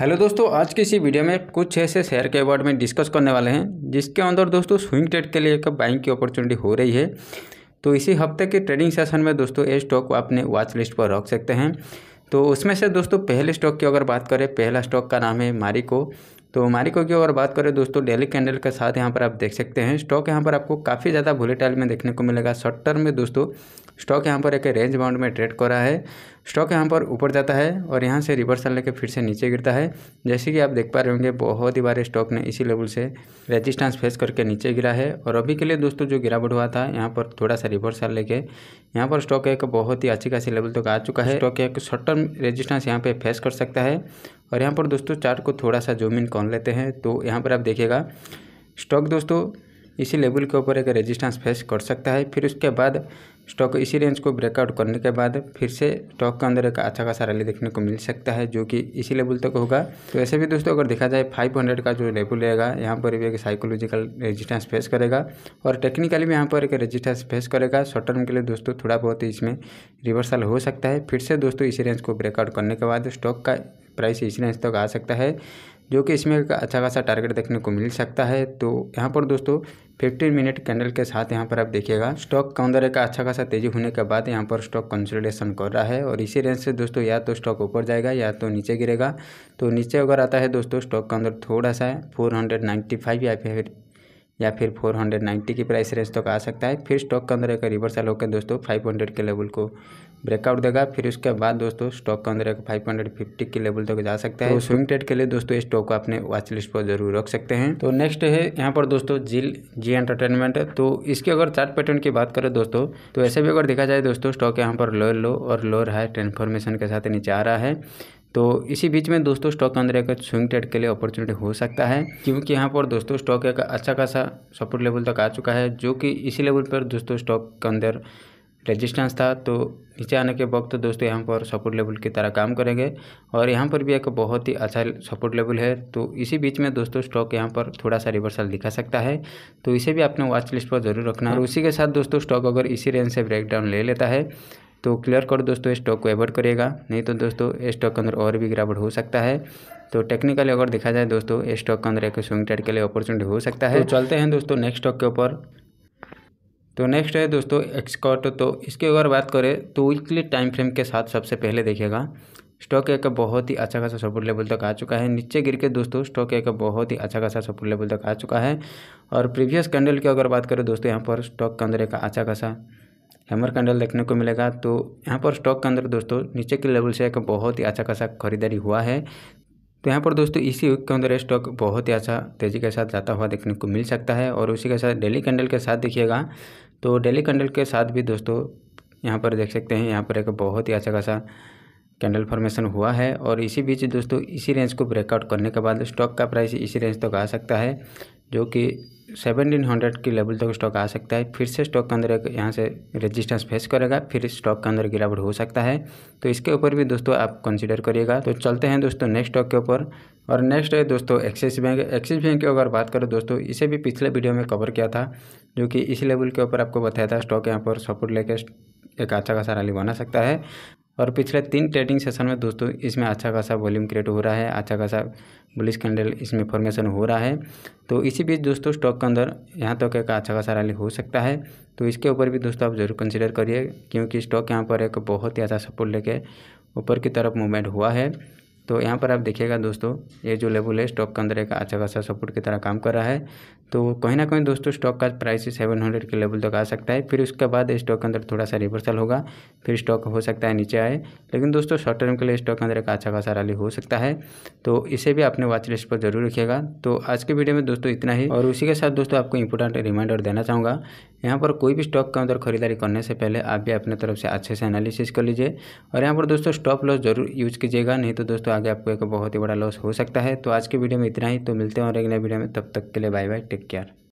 hello दोस्तों आज के इसी वीडियो में कुछ ऐसे शेयर के अवार्ड में डिस्कस करने वाले हैं जिसके अंदर दोस्तों स्विंग ट्रेड के लिए एक बाइंग की अपॉर्चुनिटी हो रही है तो इसी हफ्ते के ट्रेडिंग सेशन में दोस्तों ये स्टॉक अपने वॉच लिस्ट पर रख सकते हैं तो उसमें से दोस्तों पहले स्टॉक की अगर बात करें पहला स्टॉक का नाम है मारिको तो मारिको की अगर बात करें दोस्तों डेली कैंडल के साथ यहाँ पर आप देख सकते हैं स्टॉक यहाँ पर आपको काफ़ी ज़्यादा वोलेटाइल में देखने को मिलेगा शॉर्ट टर्म में दोस्तों स्टॉक यहाँ पर एक रेंज बाउंड में ट्रेड कर रहा है स्टॉक यहाँ पर ऊपर जाता है और यहाँ से रिवर्सल लेके फिर से नीचे गिरता है जैसे कि आप देख पा रहे होंगे बहुत ही बार स्टॉक ने इसी लेवल से रेजिस्टेंस फेस करके नीचे गिरा है और अभी के लिए दोस्तों जो गिरावट हुआ था यहाँ पर थोड़ा सा रिवर्सल लेके यहाँ पर स्टॉक एक बहुत ही अच्छी खासी लेवल तक तो आ चुका है स्टॉक एक शॉर्ट टर्म रेजिस्टेंस यहाँ पर फेस कर सकता है और यहाँ पर दोस्तों चार्ट को थोड़ा सा जूम इन कौन लेते हैं तो यहाँ पर आप देखिएगा स्टॉक दोस्तों इसी लेवल के ऊपर एक रेजिस्टेंस फेस कर सकता है फिर उसके बाद स्टॉक इसी रेंज को ब्रेकआउट करने के बाद फिर से स्टॉक के अंदर एक अच्छा खासा रैली देखने को मिल सकता है जो कि इसी लेवल तक होगा तो ऐसे भी दोस्तों अगर देखा जाए 500 का जो लेवल रहेगा यहाँ पर भी एक साइकोलॉजिकल रेजिस्टेंस फेस करेगा और टेक्निकली भी यहाँ पर एक रेजिस्टेंस फेस करेगा शॉर्ट टर्म के लिए दोस्तों थोड़ा बहुत इसमें रिवर्सल हो सकता है फिर से दोस्तों इसी रेंज को ब्रेकआउट करने के बाद स्टॉक का प्राइस इसी रेंज तक आ सकता है जो कि इसमें एक अच्छा खासा टारगेट देखने को मिल सकता है तो यहाँ पर दोस्तों फिफ्टीन मिनट कैंडल के साथ यहाँ पर आप देखिएगा स्टॉक के अंदर एक अच्छा खासा तेजी होने के बाद यहाँ पर स्टॉक कंसोलिडेशन कर रहा है और इसी रेंज से दोस्तों या तो स्टॉक ऊपर जाएगा या तो नीचे गिरेगा तो नीचे अगर आता है दोस्तों स्टॉक के अंदर थोड़ा सा फोर हंड्रेड नाइन्टी फाइव या फिर या फिर 490 की प्राइस रेंज तक तो आ सकता है फिर स्टॉक के अंदर एक रिवर्सल होकर दोस्तों 500 के लेवल को ब्रेकआउट देगा फिर उसके बाद दोस्तों स्टॉक के अंदर एक 550 के लेवल तक तो जा सकता है तो स्विंग ट्रेड के लिए दोस्तों इस स्टॉक को अपने वॉच लिस्ट पर जरूर रख सकते हैं तो नेक्स्ट है यहाँ पर दोस्तों जिल जी एंटरटेनमेंट तो इसके अगर चार्ट पैटर्न की बात करें दोस्तों तो ऐसे भी अगर देखा जाए दोस्तों स्टॉक यहाँ पर लोअर लो और लोअर हाई ट्रांसफॉर्मेशन के साथ नीचे आ रहा है तो इसी बीच में दोस्तों स्टॉक के अंदर एक स्विंग ट्रेड के लिए अपॉर्चुनिटी हो सकता है क्योंकि यहाँ पर दोस्तों स्टॉक एक अच्छा खासा सपोर्ट लेवल तक आ चुका है जो कि इसी लेवल पर दोस्तों स्टॉक के अंदर रेजिस्टेंस था तो नीचे आने के वक्त तो दोस्तों यहाँ पर सपोर्ट लेवल की तरह काम करेंगे और यहाँ पर भी एक बहुत ही अच्छा सपोर्ट लेवल है तो इसी बीच में दोस्तों स्टॉक यहाँ पर थोड़ा सा रिवर्सल दिखा सकता है तो इसे भी आपने वॉच लिस्ट पर जरूर रखना है और उसी के साथ दोस्तों स्टॉक अगर इसी रेंज से ब्रेकडाउन ले लेता है तो क्लियर कर दोस्तों स्टॉक को एवॉर्ड करेगा नहीं तो दोस्तों स्टॉक के अंदर और भी गिरावट हो सकता है तो टेक्निकली अगर देखा जाए दोस्तों स्टॉक के अंदर एक स्विंग ट्रेड के लिए अपॉर्चुनिटी हो सकता है तो चलते हैं दोस्तों नेक्स्ट स्टॉक के ऊपर तो नेक्स्ट है दोस्तों एक्सकॉट तो इसकी अगर बात करें तो वीकली टाइम फ्रेम के साथ सबसे पहले देखेगा स्टॉक एक बहुत ही अच्छा खासा सपोर्ट लेवल तक आ चुका है नीचे गिर के दोस्तों स्टॉक एक बहुत ही अच्छा खासा सपोर्ट लेवल तक आ चुका है और प्रीवियस कैंडल की अगर बात करें दोस्तों यहाँ पर स्टॉक के अंदर एक अच्छा खासा हैमर कैंडल देखने को मिलेगा तो यहाँ पर स्टॉक के अंदर दोस्तों नीचे के लेवल से एक बहुत ही अच्छा खासा खरीदारी हुआ है तो यहाँ पर दोस्तों इसी वीक के अंदर स्टॉक बहुत ही अच्छा तेज़ी के साथ जाता हुआ देखने को मिल सकता है और उसी के साथ डेली कैंडल के साथ देखिएगा तो डेली कैंडल के साथ भी दोस्तों यहाँ पर देख सकते हैं यहाँ पर एक बहुत ही अच्छा खासा कैंडल फॉर्मेशन हुआ है और इसी बीच दोस्तों इसी रेंज को ब्रेकआउट करने के बाद स्टॉक का प्राइस इसी रेंज तक तो आ सकता है जो कि सेवनटीन हंड्रेड की लेवल तक स्टॉक आ सकता है फिर से स्टॉक के अंदर एक यहाँ से रेजिस्टेंस फेस करेगा फिर स्टॉक के अंदर गिरावट हो सकता है तो इसके ऊपर भी दोस्तों आप कंसिडर करिएगा तो चलते हैं दोस्तों नेक्स्ट स्टॉक के ऊपर और नेक्स्ट है दोस्तों एक्सिस बैंक एक्सिस बैंक की अगर बात करें दोस्तों इसे भी पिछले वीडियो में कवर किया था जो कि इस लेवल के ऊपर आपको बताया था स्टॉक यहाँ पर सपोर्ट लेकर एक अच्छा खासा रैली बना सकता है और पिछले तीन ट्रेडिंग सेशन में दोस्तों इसमें अच्छा खासा वॉल्यूम क्रिएट हो रहा है अच्छा खासा बुलिस कैंडल इसमें फॉर्मेशन हो रहा है तो इसी बीच दोस्तों स्टॉक के अंदर यहाँ तक तो एक अच्छा खासा रैली हो सकता है तो इसके ऊपर भी दोस्तों आप ज़रूर कंसिडर करिए क्योंकि स्टॉक यहाँ पर एक बहुत ही अच्छा सपोर्ट लेके ऊपर की तरफ मूवमेंट हुआ है तो यहाँ पर आप देखिएगा दोस्तों ये जो लेवल है स्टॉक के अंदर एक अच्छा खासा सपोर्ट की तरह काम कर रहा है तो कहीं ना कहीं दोस्तों स्टॉक का प्राइस सेवन हंड्रेड के लेवल तक आ सकता है फिर उसके बाद स्टॉक के अंदर थोड़ा सा रिवर्सल होगा फिर स्टॉक हो सकता है नीचे आए लेकिन दोस्तों शॉर्ट टर्म के लिए स्टॉक के अंदर एक अच्छा खासा रैली हो सकता है तो इसे भी अपने वॉच लिस्ट पर जरूर रखिएगा तो आज के वीडियो में दोस्तों इतना ही और उसी के साथ दोस्तों आपको इंपॉर्टेंट रिमाइंडर देना चाहूँगा यहाँ पर कोई भी स्टॉक के अंदर खरीदारी करने से पहले आप भी अपने तरफ से अच्छे से एनालिसिस कर लीजिए और यहाँ पर दोस्तों स्टॉप लॉस जरूर यूज कीजिएगा नहीं तो दोस्तों आगे आपको एक बहुत ही बड़ा लॉस हो सकता है तो आज के वीडियो में इतना ही तो मिलते हैं और एक नए वीडियो में तब तक के लिए बाय बाय टेक केयर